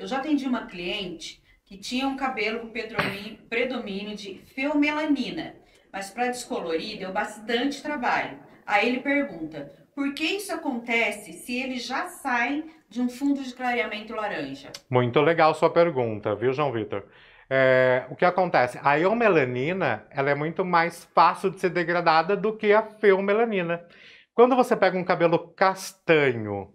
Eu já atendi uma cliente que tinha um cabelo com predomínio de feomelanina, mas para descolorir deu bastante trabalho. Aí ele pergunta: por que isso acontece se eles já saem de um fundo de clareamento laranja? Muito legal sua pergunta, viu, João Vitor? É, o que acontece? A eumelanina ela é muito mais fácil de ser degradada do que a feomelanina. Quando você pega um cabelo castanho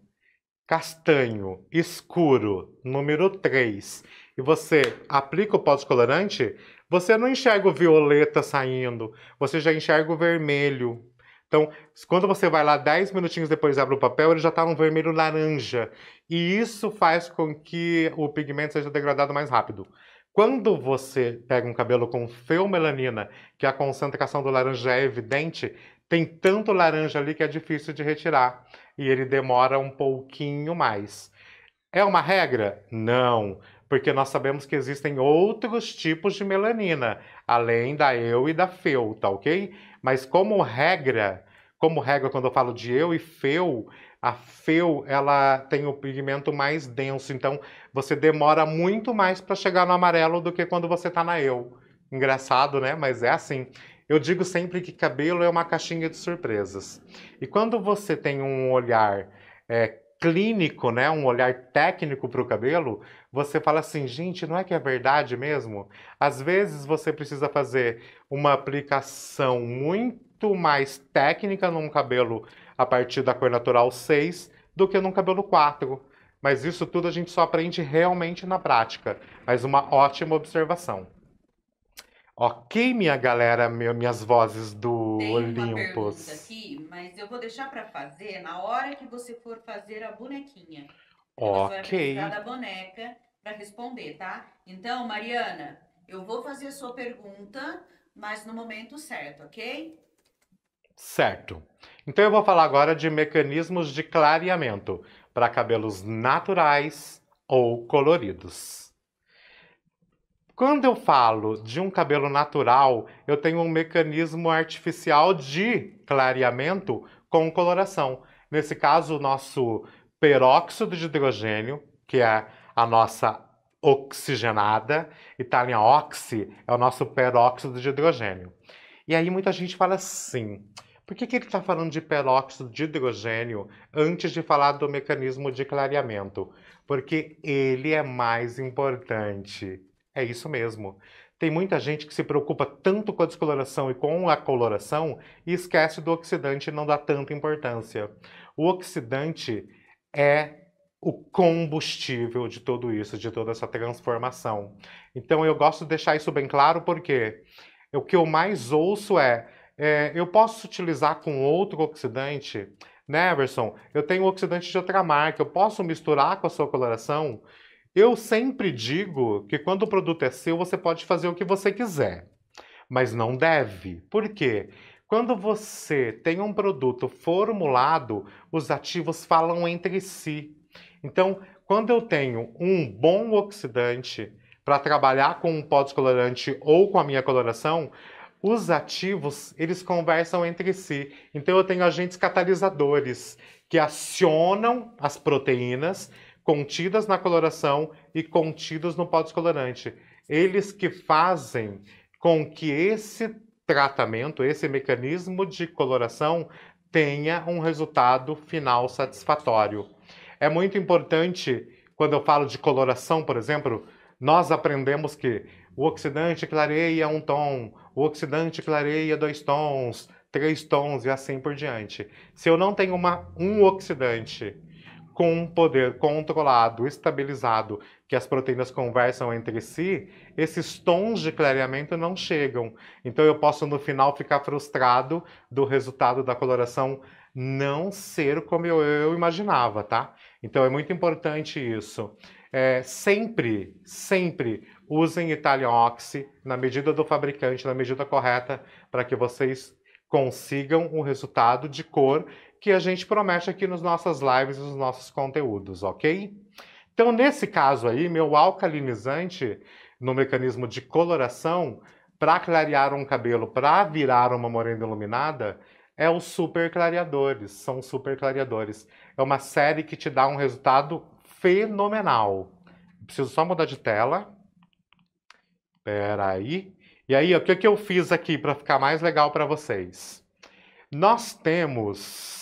castanho escuro, número 3, e você aplica o pó descolorante, você não enxerga o violeta saindo, você já enxerga o vermelho. Então, quando você vai lá 10 minutinhos depois abre o papel, ele já está um vermelho laranja. E isso faz com que o pigmento seja degradado mais rápido. Quando você pega um cabelo com feomelanina, que a concentração do laranja é evidente, tem tanto laranja ali que é difícil de retirar e ele demora um pouquinho mais. É uma regra? Não, porque nós sabemos que existem outros tipos de melanina, além da eu e da feu, tá ok? Mas como regra, como regra quando eu falo de eu e feu, a feu ela tem o pigmento mais denso, então você demora muito mais para chegar no amarelo do que quando você está na eu. Engraçado, né? Mas é assim. Eu digo sempre que cabelo é uma caixinha de surpresas. E quando você tem um olhar é, clínico, né, um olhar técnico para o cabelo, você fala assim, gente, não é que é verdade mesmo? Às vezes você precisa fazer uma aplicação muito mais técnica num cabelo a partir da cor natural 6 do que num cabelo 4. Mas isso tudo a gente só aprende realmente na prática. Mas uma ótima observação. Ok, minha galera, minhas vozes do Tem Olympus. Uma pergunta aqui, mas eu vou deixar para fazer na hora que você for fazer a bonequinha. Ok. Você vai da boneca para responder, tá? Então, Mariana, eu vou fazer a sua pergunta, mas no momento certo, ok? Certo. Então eu vou falar agora de mecanismos de clareamento para cabelos naturais ou coloridos. Quando eu falo de um cabelo natural, eu tenho um mecanismo artificial de clareamento com coloração. Nesse caso, o nosso peróxido de hidrogênio, que é a nossa oxigenada, Italian Oxy é o nosso peróxido de hidrogênio. E aí muita gente fala assim, por que, que ele está falando de peróxido de hidrogênio antes de falar do mecanismo de clareamento? Porque ele é mais importante é isso mesmo. Tem muita gente que se preocupa tanto com a descoloração e com a coloração e esquece do oxidante e não dá tanta importância. O oxidante é o combustível de tudo isso, de toda essa transformação. Então eu gosto de deixar isso bem claro porque o que eu mais ouço é, é eu posso utilizar com outro oxidante? Né, Everson? Eu tenho um oxidante de outra marca, eu posso misturar com a sua coloração? Eu sempre digo que quando o produto é seu, você pode fazer o que você quiser, mas não deve. Por quê? Quando você tem um produto formulado, os ativos falam entre si. Então, quando eu tenho um bom oxidante para trabalhar com um pó descolorante ou com a minha coloração, os ativos, eles conversam entre si. Então eu tenho agentes catalisadores que acionam as proteínas contidas na coloração e contidos no pó descolorante. Eles que fazem com que esse tratamento, esse mecanismo de coloração tenha um resultado final satisfatório. É muito importante, quando eu falo de coloração, por exemplo, nós aprendemos que o oxidante clareia um tom, o oxidante clareia dois tons, três tons e assim por diante. Se eu não tenho uma, um oxidante com um poder controlado, estabilizado, que as proteínas conversam entre si, esses tons de clareamento não chegam. Então eu posso no final ficar frustrado do resultado da coloração não ser como eu, eu imaginava, tá? Então é muito importante isso. É, sempre, sempre usem Italian na medida do fabricante, na medida correta, para que vocês consigam um resultado de cor que a gente promete aqui nos nossas lives, nos nossos conteúdos, ok? Então, nesse caso aí, meu alcalinizante no mecanismo de coloração para clarear um cabelo, para virar uma morena iluminada, é o super clareadores, são super clareadores. É uma série que te dá um resultado fenomenal. Preciso só mudar de tela. Pera aí. E aí, o que, que eu fiz aqui para ficar mais legal para vocês? Nós temos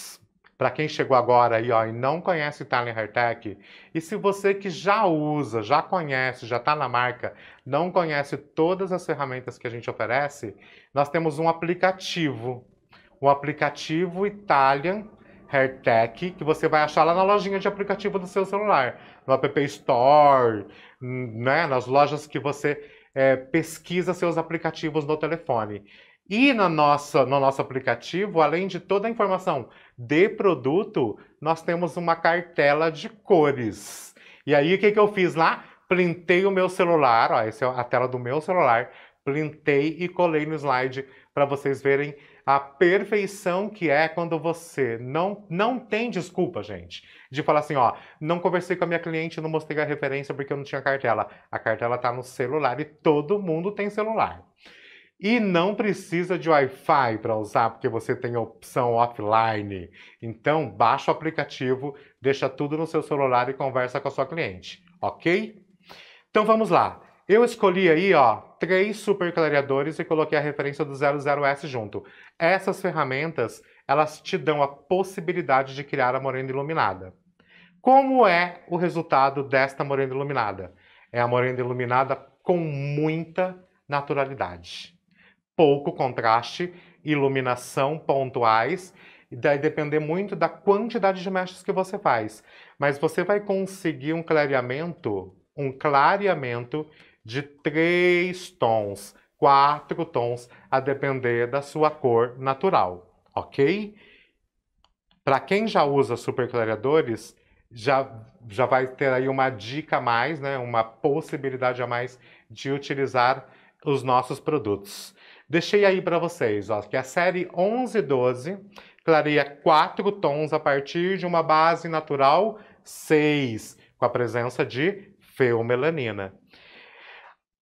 para quem chegou agora aí, ó, e não conhece Italian Hair Tech, e se você que já usa, já conhece, já está na marca, não conhece todas as ferramentas que a gente oferece, nós temos um aplicativo, o aplicativo Italian HairTech, que você vai achar lá na lojinha de aplicativo do seu celular, no App Store, né, nas lojas que você é, pesquisa seus aplicativos no telefone. E no nosso, no nosso aplicativo, além de toda a informação de produto, nós temos uma cartela de cores. E aí, o que, que eu fiz lá? Printei o meu celular, ó, essa é a tela do meu celular, printei e colei no slide para vocês verem a perfeição que é quando você não, não tem desculpa, gente, de falar assim, ó, não conversei com a minha cliente, não mostrei a referência porque eu não tinha cartela. A cartela está no celular e todo mundo tem celular. E não precisa de Wi-Fi para usar, porque você tem a opção offline. Então, baixa o aplicativo, deixa tudo no seu celular e conversa com a sua cliente, ok? Então vamos lá. Eu escolhi aí, ó, três clareadores e coloquei a referência do 00S junto. Essas ferramentas, elas te dão a possibilidade de criar a morena iluminada. Como é o resultado desta morena iluminada? É a morena iluminada com muita naturalidade pouco contraste, iluminação pontuais, e vai depender muito da quantidade de mechas que você faz. Mas você vai conseguir um clareamento, um clareamento de três tons, quatro tons, a depender da sua cor natural, ok? Para quem já usa clareadores, já, já vai ter aí uma dica a mais, né? uma possibilidade a mais de utilizar os nossos produtos. Deixei aí para vocês, ó, que a série 1112 e clareia quatro tons a partir de uma base natural 6, com a presença de feomelanina.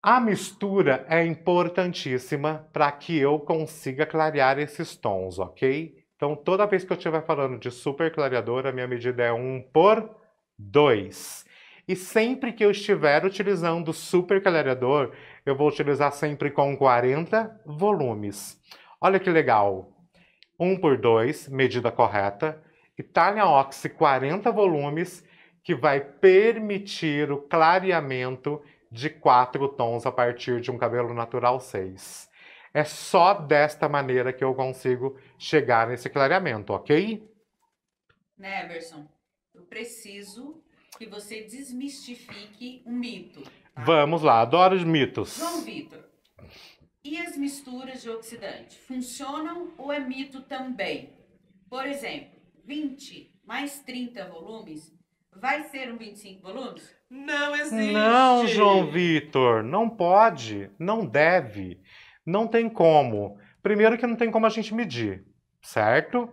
A mistura é importantíssima para que eu consiga clarear esses tons, ok? Então, toda vez que eu estiver falando de super clareador, a minha medida é 1 por 2. E sempre que eu estiver utilizando o clareador, eu vou utilizar sempre com 40 volumes. Olha que legal! 1 por 2, medida correta. Italia Oxy 40 volumes, que vai permitir o clareamento de 4 tons a partir de um cabelo natural 6. É só desta maneira que eu consigo chegar nesse clareamento, ok? Né, Everson? Eu preciso que você desmistifique um mito. Tá? Vamos lá, adoro os mitos. João Vitor, e as misturas de oxidante funcionam ou é mito também? Por exemplo, 20 mais 30 volumes vai ser um 25 volumes? Não existe. Não, João Vitor, não pode, não deve, não tem como. Primeiro que não tem como a gente medir, certo?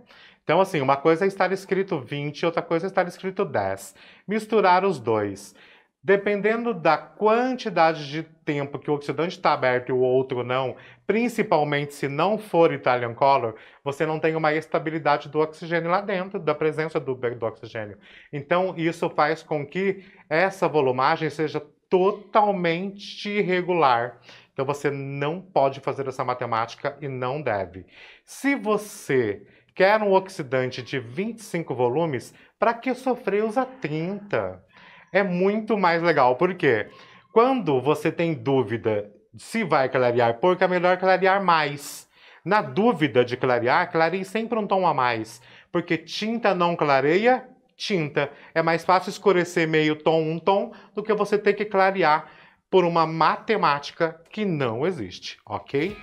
Então, assim, uma coisa é estar escrito 20, outra coisa é estar escrito 10. Misturar os dois. Dependendo da quantidade de tempo que o oxidante está aberto e o outro não, principalmente se não for Italian Color, você não tem uma estabilidade do oxigênio lá dentro, da presença do, do oxigênio. Então, isso faz com que essa volumagem seja totalmente irregular. Então, você não pode fazer essa matemática e não deve. Se você Quer um oxidante de 25 volumes? Para que sofrer usar 30? É muito mais legal, porque quando você tem dúvida se vai clarear pouco, é melhor clarear mais. Na dúvida de clarear, clareie sempre um tom a mais, porque tinta não clareia tinta. É mais fácil escurecer meio tom, um tom, do que você ter que clarear por uma matemática que não existe, ok?